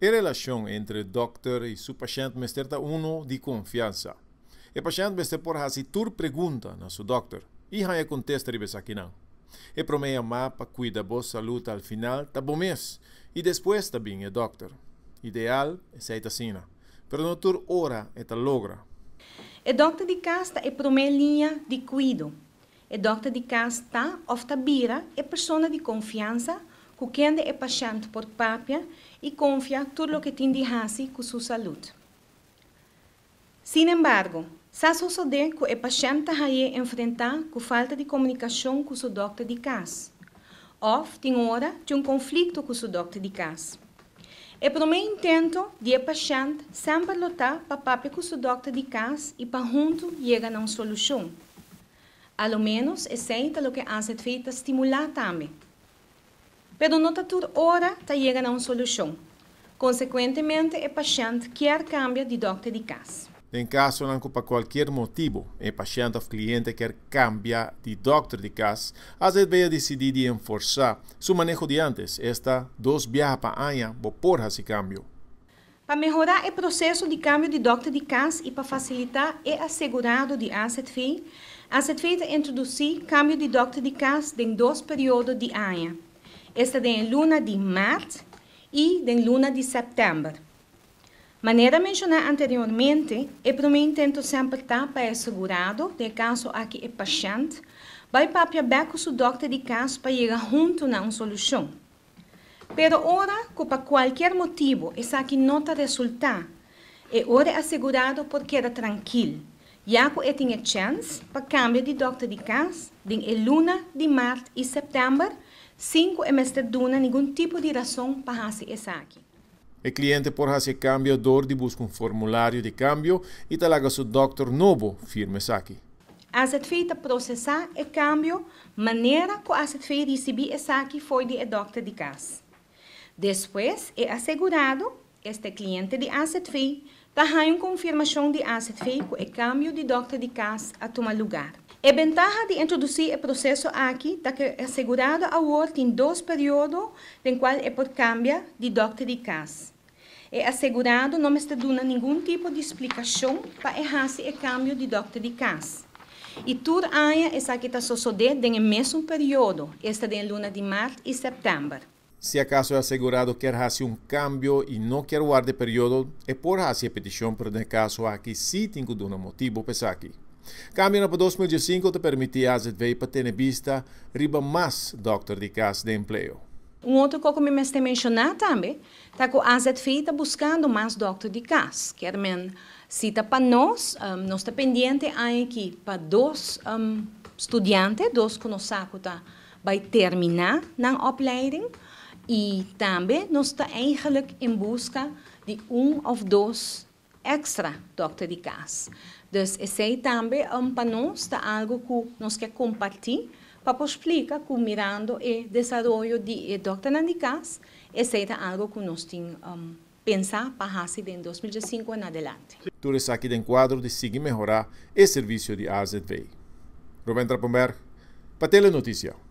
e relação entre doctor e seu paciente me está uno de confiança. O paciente me por fazer tur pergunta na seu doctor e ele contesta de vez aqui não. E promeia mapa cuida boa saúde al final tá bom mês e depois tá bem o doctor. Ideal é seita sina, pero no tur hora é logra. O doctor de casta é promeia linha de cuido. O doctor de casta ofta bira é persona de confiança Kukende é paciente por papia e confia tudo o que tem de raça com sua saúde. Sin embargo, sa suceder que é paciente a enfrentar com falta de comunicação com seu doctor de casa. Ou tem hora de um conflito com seu doctor de casa. É por meu intento de o paciente sempre lutar para papia com seu doctor de casa e para junto chegar a uma solução. Ao menos, aceita é o que a feita estimular também. Pero no tatur hora ta llegan a uma solução. Consequentemente, o é paciente quer cambia de doctor de casa. Em caso não qualquer motivo, é o paciente ou cliente quer cambiar de doctor de casa, às vezes decidir de enforçar seu manejo de antes, esta dois viajes para anha, vou por esse cambio. Para melhorar o processo de cambio de doctor de casa e para facilitar o assegurado de asset fee, asset fee introduzir cambio de doctor de casa em dois períodos de anha. Esta é a luna de março e de luna de setembro. Maneira mencionada anteriormente, é para intento sempre estar para assegurado, de caso aqui é paciente, vai para bem com o doctor de caso para chegar junto na uma solução. Pero ora, por qualquer motivo, essa aqui não está resultando, é ora assegurado porque era tranquilo. Já que eu tinha chance para cambiar de doctor de caso, de luna de março e setembro, 5 é MST duna nenhum tipo de razão para fazer essa aqui. O cliente por o cambio dor de busca um formulário de cambio e talaga seu doctor novo firme aquí. Hace feita processar o cambio, maneira que hace feita esse aqui foi de doctor de casa. Depois é assegurado este cliente de asset fee Tahayon confirmação de asset fake e cambio de doctor de casa a tomar lugar. É ventaja de introduzir o processo aqui da que é assegurado a outro em dois períodos em qual é por cambia de doctor de casa. É assegurado não está dando nenhum tipo de explicação para errar o cambio de doctor de casa. E tudo aia é que está sucedendo no mesmo período, esta de luna de março e setembro se acaso el que quer hacer um cambio e não quer guardar período é por a petição pero no caso aqui sim tem que dar um motivo para aqui. Cambio para 2005 te permite a ZV para ter vista riba mais doctor de casa de emprego. Um outro que eu me mestre mencionar também, tá que a ZV está buscando mais doctor de casa, quer se cita para nós, um, nós está pendente aqui para dois um, estudantes, dois que nós sabemos que vai terminar na opleiding, e também nós está eigenlijk em busca de um ou dois extra dokter de casa. Dus esse é também um para nós está algo que nós quer compartilhar para explicar que mirando o desenvolvimento de dokter de casa, esse é algo que nós temos um, pensar para fazer em 2005 em adelante. Tudo isso aqui do enquadro de seguir melhorar o serviço de AZV. Rubén Trapomber, para Telenotícia.